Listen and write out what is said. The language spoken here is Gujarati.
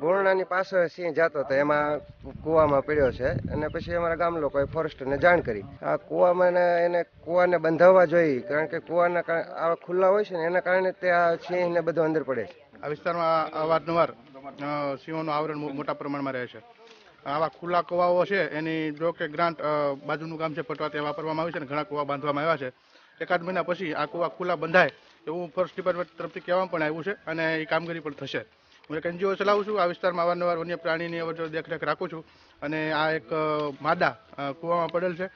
ગોરણાની પાસે સિંહ જતો હતો એમાં કુવામાં પડ્યો છે અને પછી અમારા ગામ લોકોએ ફોરેસ્ટને જાણ કરી આ કૂવામાં એને કુવાને બંધાવવા જોઈએ કારણ કે કુવાના આવા ખુલ્લા હોય છે ને એના કારણે તે આ સિંહને બધું અંદર પડે છે આ વિસ્તારમાં અવારનવાર સિંહોનું આવરણ મોટા પ્રમાણમાં રહે છે આવા ખુલ્લા કુવાઓ છે એની જો કે ગ્રાન્ટ બાજુનું ગામ છે પટવા તે વાપરવામાં આવે છે ને ઘણા કૂવા બાંધવામાં આવ્યા છે એકાદ મહિના પછી આ કુવા ખુલ્લા બંધાય એવું ફોરેસ્ટ ડિપાર્ટમેન્ટ તરફથી કહેવામાં પણ આવ્યું છે અને એ કામગીરી પણ થશે હું એક એનજીઓ ચલાવું છું આ વિસ્તારમાં અવારનવાર વન્ય પ્રાણીની દેખરેખ રાખું છું અને આ એક માદા કૂવામાં પડેલ છે